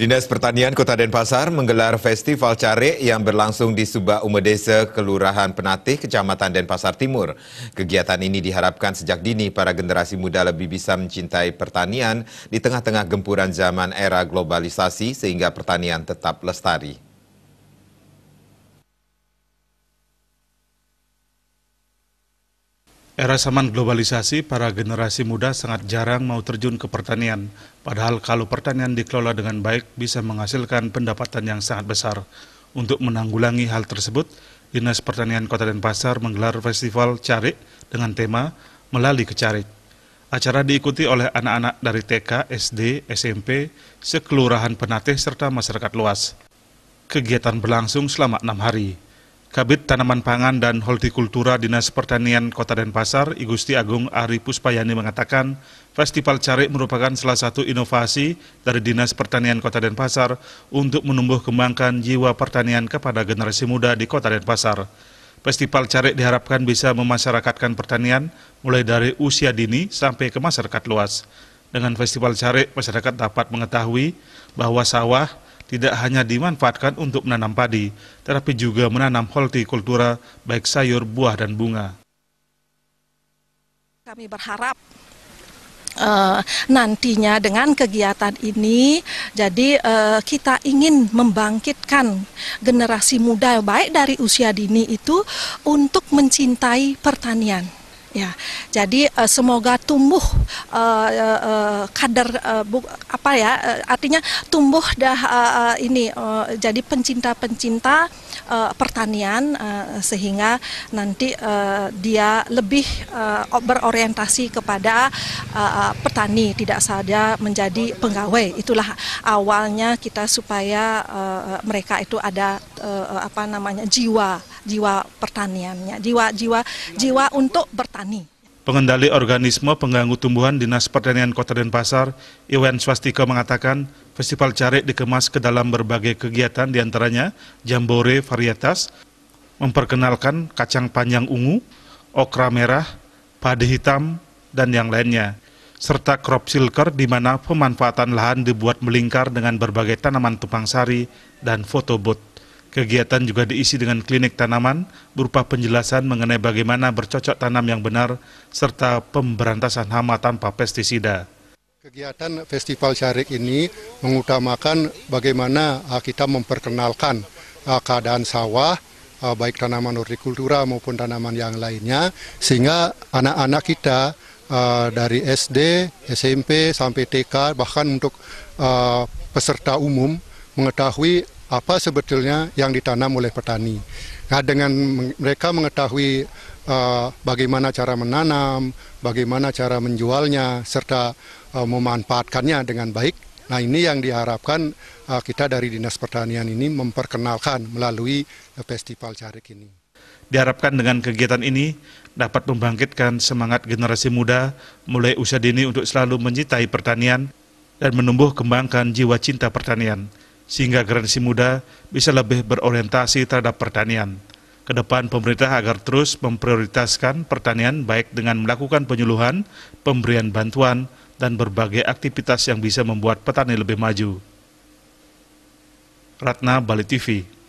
Dinas Pertanian Kota Denpasar menggelar festival carik yang berlangsung di Subak Umedese, Kelurahan Penatih, Kecamatan Denpasar Timur. Kegiatan ini diharapkan sejak dini para generasi muda lebih bisa mencintai pertanian di tengah-tengah gempuran zaman era globalisasi sehingga pertanian tetap lestari. Era zaman globalisasi, para generasi muda sangat jarang mau terjun ke pertanian. Padahal kalau pertanian dikelola dengan baik bisa menghasilkan pendapatan yang sangat besar. Untuk menanggulangi hal tersebut, Dinas Pertanian Kota Denpasar menggelar festival Carik dengan tema melalui ke Acara diikuti oleh anak-anak dari TK, SD, SMP, sekelurahan penateh serta masyarakat luas. Kegiatan berlangsung selama enam hari. Kabit Tanaman Pangan dan Hortikultura Dinas Pertanian Kota Denpasar, I Gusti Agung Ari Puspayani mengatakan, Festival Cari merupakan salah satu inovasi dari Dinas Pertanian Kota Denpasar untuk menumbuh kembangkan jiwa pertanian kepada generasi muda di Kota Denpasar. Festival Cari diharapkan bisa memasyarakatkan pertanian mulai dari usia dini sampai ke masyarakat luas. Dengan Festival Cari masyarakat dapat mengetahui bahwa sawah, tidak hanya dimanfaatkan untuk menanam padi, tetapi juga menanam hortikultura baik sayur, buah, dan bunga. Kami berharap uh, nantinya dengan kegiatan ini, jadi uh, kita ingin membangkitkan generasi muda baik dari usia dini itu untuk mencintai pertanian. Ya, jadi uh, semoga tumbuh uh, eh, uh, eh, kader uh, bu, apa ya, uh, artinya tumbuh dah uh, uh, ini uh, jadi pencinta-pencinta uh, pertanian uh, sehingga nanti uh, dia lebih uh, berorientasi kepada uh, petani tidak saja menjadi pegawai. Itulah awalnya kita supaya uh, mereka itu ada uh, apa namanya jiwa jiwa pertaniannya, jiwa jiwa jiwa untuk bertani. Pengendali Organisme Pengganggu Tumbuhan Dinas Pertanian Kota Denpasar, Iwan Swastika mengatakan, festival carik dikemas ke dalam berbagai kegiatan diantaranya jambore varietas, memperkenalkan kacang panjang ungu, okra merah, padi hitam, dan yang lainnya serta crop silker di mana pemanfaatan lahan dibuat melingkar dengan berbagai tanaman tumpang sari dan fotobot. Kegiatan juga diisi dengan klinik tanaman berupa penjelasan mengenai bagaimana bercocok tanam yang benar serta pemberantasan hama tanpa pestisida. Kegiatan Festival Syarik ini mengutamakan bagaimana ah, kita memperkenalkan ah, keadaan sawah, ah, baik tanaman hortikultura maupun tanaman yang lainnya, sehingga anak-anak kita dari SD, SMP, sampai TK, bahkan untuk peserta umum mengetahui apa sebetulnya yang ditanam oleh petani. Nah, dengan mereka mengetahui uh, bagaimana cara menanam, bagaimana cara menjualnya, serta uh, memanfaatkannya dengan baik. Nah, ini yang diharapkan uh, kita dari Dinas Pertanian ini memperkenalkan melalui Festival Carik ini. Diharapkan dengan kegiatan ini dapat membangkitkan semangat generasi muda mulai usia dini untuk selalu mencintai pertanian dan menumbuh kembangkan jiwa cinta pertanian sehingga generasi muda bisa lebih berorientasi terhadap pertanian. Kedepan pemerintah agar terus memprioritaskan pertanian baik dengan melakukan penyuluhan, pemberian bantuan, dan berbagai aktivitas yang bisa membuat petani lebih maju. Ratna Bali TV